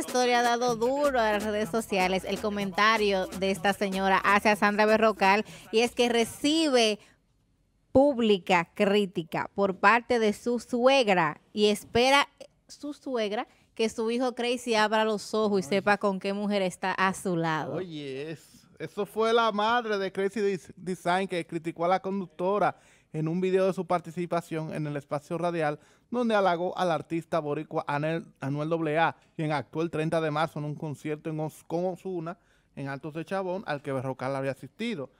historia ha dado duro a las redes sociales el comentario de esta señora hacia Sandra Berrocal y es que recibe pública crítica por parte de su suegra y espera su suegra que su hijo Crazy abra los ojos y sepa con qué mujer está a su lado. Oye, eso fue la madre de Crazy Design que criticó a la conductora en un video de su participación en el espacio radial donde halagó al artista boricua Anel, Anuel AA, quien actuó el 30 de marzo en un concierto en con Osuna en Altos de Chabón al que Berrocal había asistido.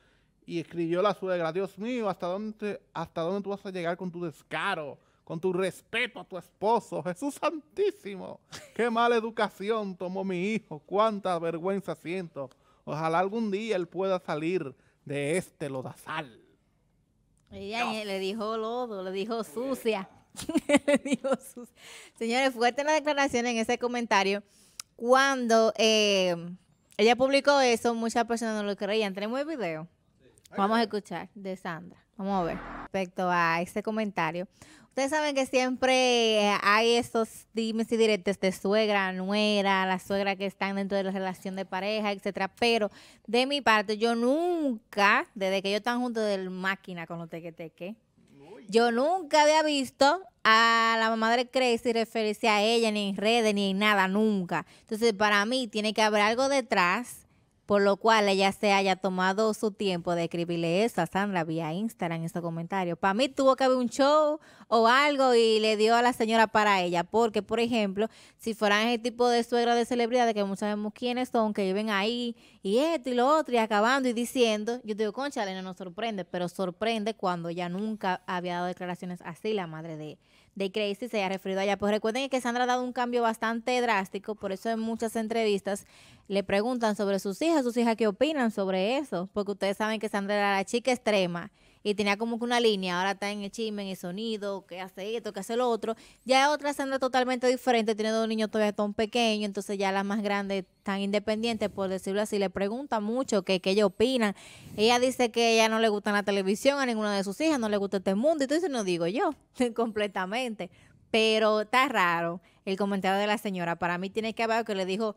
Y escribió la suegra, Dios mío, ¿hasta dónde, ¿hasta dónde tú vas a llegar con tu descaro? Con tu respeto a tu esposo, Jesús Santísimo. Qué mala educación tomó mi hijo, cuánta vergüenza siento. Ojalá algún día él pueda salir de este lodazal. Ella le dijo lodo, le dijo sucia. Señores, fuerte la declaración en ese comentario. Cuando eh, ella publicó eso, muchas personas no lo creían. Tenemos el video. Vamos a escuchar de Sandra. Vamos a ver. Respecto a ese comentario. Ustedes saben que siempre eh, hay esos dimes y directos de suegra, nuera, la suegra que están dentro de la relación de pareja, etcétera. Pero de mi parte, yo nunca, desde que yo están junto del máquina con los tequeteques, yo nunca había visto a la mamá de Crazy referirse a ella ni en redes ni en nada, nunca. Entonces, para mí tiene que haber algo detrás por lo cual ella se haya tomado su tiempo de escribirle eso a Sandra vía Instagram, en esos comentario. Para mí tuvo que haber un show o algo y le dio a la señora para ella, porque, por ejemplo, si fueran ese tipo de suegra de celebridades que no sabemos quiénes son, que viven ahí y esto y lo otro y acabando y diciendo, yo digo, concha, no nos sorprende, pero sorprende cuando ya nunca había dado declaraciones así la madre de de Crazy se ha referido allá. Pues recuerden que Sandra ha dado un cambio bastante drástico, por eso en muchas entrevistas le preguntan sobre sus hijas, sus hijas qué opinan sobre eso, porque ustedes saben que Sandra era la chica extrema y tenía como que una línea, ahora está en el chisme, en el sonido, que hace esto, que hace lo otro. Ya otra Sandra totalmente diferente, tiene dos niños todavía tan pequeños, entonces ya las más grandes están independientes, por decirlo así, le pregunta mucho qué que ella opina. Ella dice que ella no le gusta la televisión a ninguna de sus hijas, no le gusta este mundo, entonces no digo yo, completamente. Pero está raro el comentario de la señora. Para mí tiene que haber que le dijo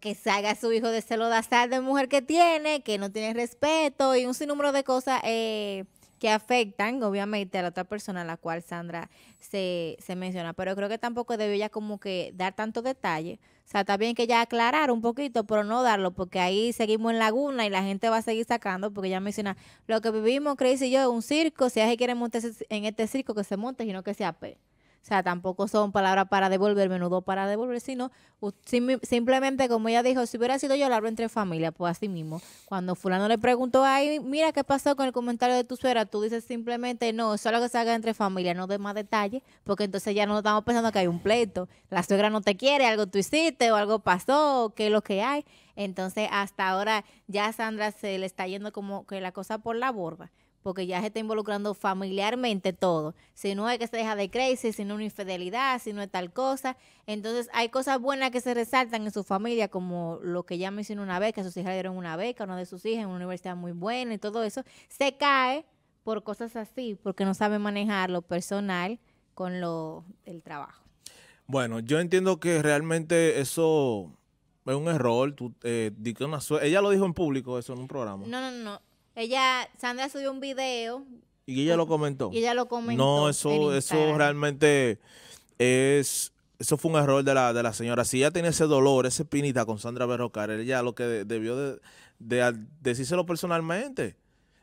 que, salga su hijo de celo de mujer que tiene, que no tiene respeto y un sinnúmero de cosas eh, que afectan, obviamente, a la otra persona a la cual Sandra se, se menciona. Pero creo que tampoco debió ella como que dar tanto detalle. O sea, está bien que ya aclarar un poquito, pero no darlo, porque ahí seguimos en laguna y la gente va a seguir sacando, porque ya menciona, lo que vivimos, Crazy y yo, es un circo, si alguien quiere montarse en este circo, que se monte, sino que se ape. O sea, tampoco son palabras para devolver, menudo para devolver, sino simplemente, como ella dijo, si hubiera sido yo, hablo entre familia, pues así mismo. Cuando fulano le preguntó, ay, mira qué pasó con el comentario de tu suegra, tú dices simplemente, no, eso es lo que se haga entre familia, no de más detalles, porque entonces ya no estamos pensando que hay un pleito. La suegra no te quiere, algo tú hiciste, o algo pasó, o qué es lo que hay. Entonces, hasta ahora ya Sandra se le está yendo como que la cosa por la borda porque ya se está involucrando familiarmente todo. Si no es que se deja de crazy, si no una infidelidad, si no es tal cosa. Entonces hay cosas buenas que se resaltan en su familia, como lo que ya me hicieron una beca, sus hijas dieron una beca, una de sus hijas en una universidad muy buena y todo eso. Se cae por cosas así, porque no sabe manejar lo personal con lo, el trabajo. Bueno, yo entiendo que realmente eso es un error. Tú, eh, ella lo dijo en público, eso en un programa. No, no, no. Ella, Sandra subió un video. Y ella lo comentó. Y ella lo comentó. No, eso, eso realmente es eso fue un error de la, señora. Si ella tiene ese dolor, ese pinita con Sandra Berrocar, ella lo que debió de, decírselo personalmente.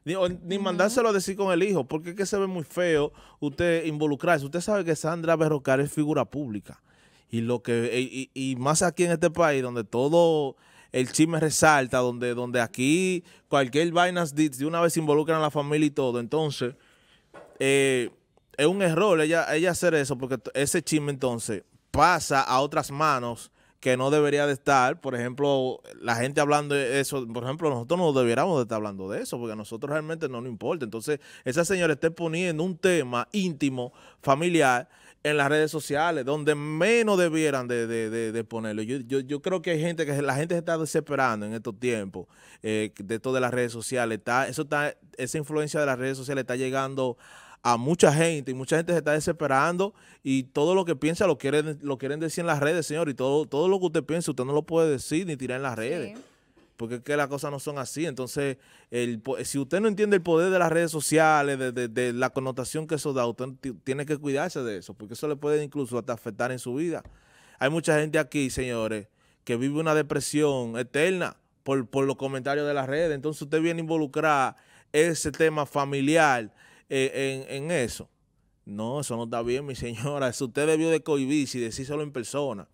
Ni, mandárselo a decir con el hijo, porque es que se ve muy feo usted involucrarse. Usted sabe que Sandra Berrocar es figura pública. Y lo que y más aquí en este país, donde todo el chisme resalta, donde, donde aquí cualquier vainas de una vez involucran a la familia y todo. Entonces, eh, es un error ella, ella hacer eso, porque ese chisme entonces pasa a otras manos que no debería de estar. Por ejemplo, la gente hablando de eso, por ejemplo, nosotros no deberíamos de estar hablando de eso, porque a nosotros realmente no nos importa. Entonces, esa señora está poniendo un tema íntimo, familiar, en las redes sociales, donde menos debieran de, de, de, ponerlo. Yo, yo, creo que hay gente que la gente se está desesperando en estos tiempos, eh, de esto de las redes sociales. Está, eso está, esa influencia de las redes sociales está llegando a mucha gente y mucha gente se está desesperando y todo lo que piensa lo quieren, lo quieren decir en las redes, señor, y todo, todo lo que usted piensa usted no lo puede decir ni tirar en las redes. Porque es que las cosas no son así. Entonces, el, si usted no entiende el poder de las redes sociales, de, la connotación que eso da, usted tiene que cuidarse de eso, porque eso le puede incluso hasta afectar en su vida. Hay mucha gente aquí, señores, que vive una depresión eterna por, por los comentarios de las redes. Entonces, usted viene a involucrar ese tema familiar eh, en, en, eso. No, eso no está bien, mi señora. usted debió de cohibirse y solo en persona.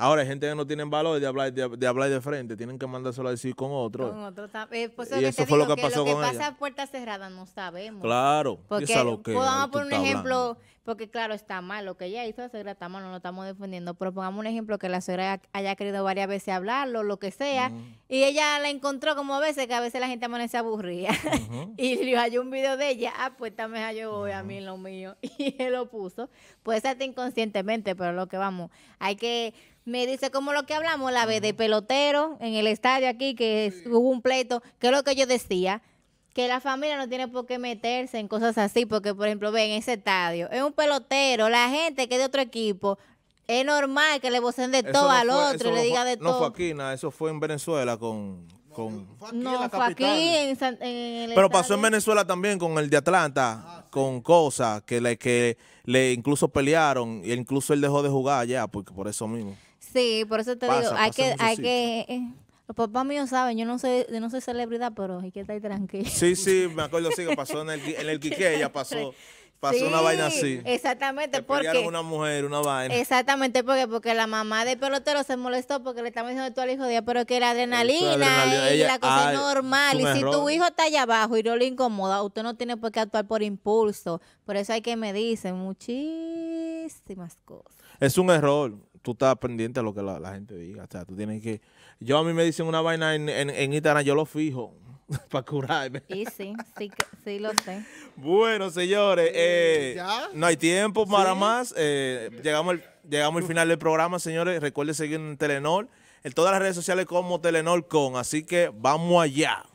Ahora hay gente que no tiene valor de hablar de, hablar de frente, tienen que mandárselo a decir con otro. Con otro eh, pues, y eso fue lo que, pasó con lo que pasa a puertas cerradas no sabemos. Claro, porque lo que podamos pues, poner un ejemplo, porque claro, está mal lo que ella hizo, la señora está mal, no lo estamos defendiendo, pero pongamos un ejemplo que la señora haya, querido varias veces hablarlo, lo que sea, y ella la encontró como a veces, que a veces la gente amanece aburrida, y le halló un video de ella, ah, pues también yo voy a mí lo mío, y él lo puso, puede ser inconscientemente, pero lo que vamos, hay que me dice como lo que hablamos la vez de pelotero en el estadio aquí, que es, hubo un pleito, que es lo que yo decía, que la familia no tiene por qué meterse en cosas así, porque por ejemplo, en ese estadio, es un pelotero, la gente que es de otro equipo, es normal que le bocen de todo al otro y le diga de todo. No fue aquí, nada, eso fue en Venezuela con, no, fue aquí en, Pero pasó en Venezuela también con el de Atlanta, ah, con cosas que le, que le incluso pelearon e incluso él dejó de jugar ya porque por eso mismo. Sí, por eso te digo, hay que, hay que... Eh, los papás míos saben, yo no soy, no soy celebridad, pero hay que estar tranquilo. Sí, sí, me acuerdo, sí, que pasó en el, en el Quique, ya pasó pasó una vaina así. Exactamente, porque. porque. una mujer, una vaina. Exactamente, porque, porque la mamá de pelotero se molestó porque le estaba diciendo tú al hijo de ella, pero que la adrenalina, y la cosa es normal. Y si tu hijo está allá abajo y no le incomoda, usted no tiene por qué actuar por impulso. Por eso hay que me dicen muchísimas cosas. Es un error. Tú estás pendiente a lo que la, gente diga. O sea, tú tienes que. Yo a mí me dicen una vaina en, en, en Instagram, yo lo fijo. para curarme. Y sí, sí, sí lo sé. Bueno, señores, eh, eh, no hay tiempo para más. Eh, llegamos, al, llegamos al final del programa, señores. Recuerden seguir en Telenor, en todas las redes sociales como Telenor Con. Así que vamos allá.